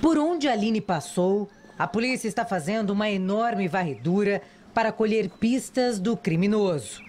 Por onde a Aline passou, a polícia está fazendo uma enorme varredura para colher pistas do criminoso.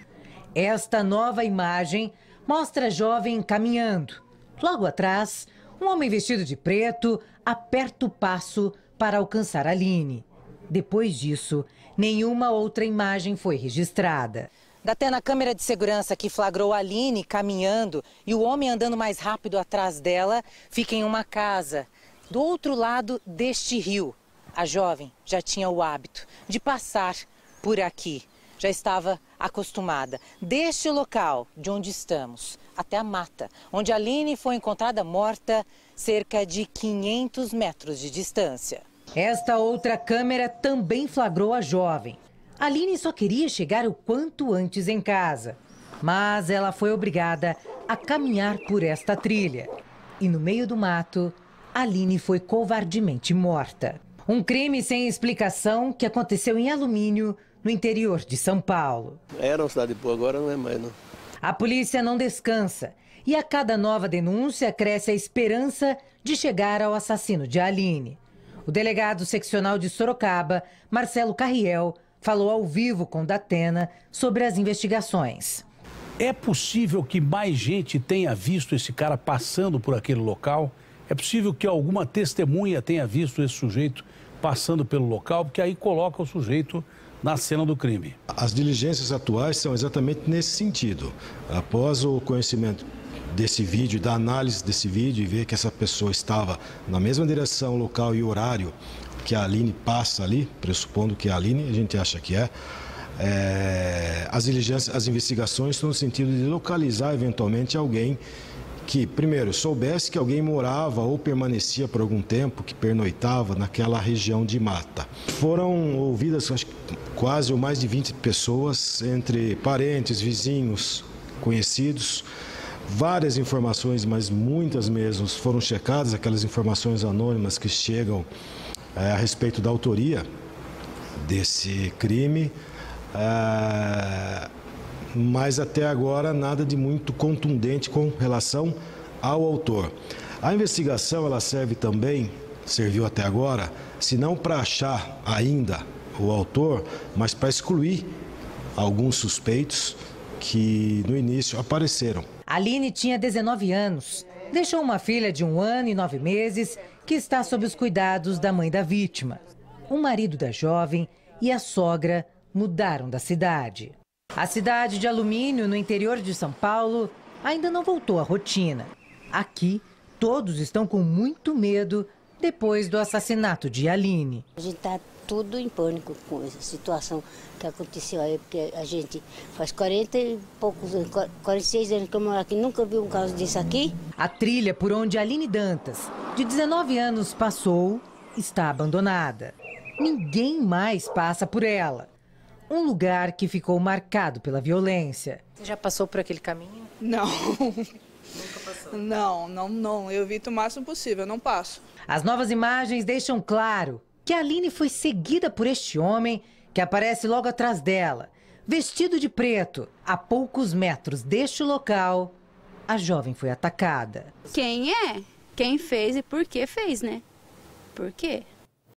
Esta nova imagem mostra a jovem caminhando. Logo atrás, um homem vestido de preto aperta o passo para alcançar Aline. Depois disso, nenhuma outra imagem foi registrada. Até na câmera de segurança que flagrou Aline caminhando e o homem andando mais rápido atrás dela, fica em uma casa do outro lado deste rio. A jovem já tinha o hábito de passar por aqui, já estava acostumada. Deste local de onde estamos até a mata, onde a Aline foi encontrada morta cerca de 500 metros de distância. Esta outra câmera também flagrou a jovem. A Aline só queria chegar o quanto antes em casa, mas ela foi obrigada a caminhar por esta trilha. E no meio do mato, Aline foi covardemente morta. Um crime sem explicação que aconteceu em alumínio, no interior de São Paulo. Era uma cidade boa, agora não é mais, não. A polícia não descansa e a cada nova denúncia cresce a esperança de chegar ao assassino de Aline. O delegado seccional de Sorocaba, Marcelo Carriel, falou ao vivo com Datena sobre as investigações. É possível que mais gente tenha visto esse cara passando por aquele local? É possível que alguma testemunha tenha visto esse sujeito passando pelo local, porque aí coloca o sujeito na cena do crime. As diligências atuais são exatamente nesse sentido. Após o conhecimento desse vídeo, da análise desse vídeo e ver que essa pessoa estava na mesma direção, local e horário que a Aline passa ali, pressupondo que é a Aline, a gente acha que é, é as diligências, as investigações estão no sentido de localizar eventualmente alguém que, primeiro, soubesse que alguém morava ou permanecia por algum tempo, que pernoitava naquela região de mata. Foram ouvidas acho, quase ou mais de 20 pessoas, entre parentes, vizinhos, conhecidos. Várias informações, mas muitas mesmo, foram checadas, aquelas informações anônimas que chegam é, a respeito da autoria desse crime. É mas até agora nada de muito contundente com relação ao autor. A investigação ela serve também, serviu até agora, se não para achar ainda o autor, mas para excluir alguns suspeitos que no início apareceram. Aline tinha 19 anos, deixou uma filha de um ano e nove meses que está sob os cuidados da mãe da vítima. O marido da jovem e a sogra mudaram da cidade. A cidade de Alumínio, no interior de São Paulo, ainda não voltou à rotina. Aqui, todos estão com muito medo depois do assassinato de Aline. A gente está tudo em pânico com essa situação que aconteceu aí, porque a gente faz 40 e poucos anos, 46 anos que eu moro aqui, nunca vi um caso disso aqui. A trilha por onde Aline Dantas, de 19 anos, passou, está abandonada. Ninguém mais passa por ela um lugar que ficou marcado pela violência. Você já passou por aquele caminho? Não. Nunca passou? Não, não, não. Eu evito o máximo possível, eu não passo. As novas imagens deixam claro que a Aline foi seguida por este homem que aparece logo atrás dela, vestido de preto. A poucos metros deste local, a jovem foi atacada. Quem é? Quem fez e por que fez, né? Por quê?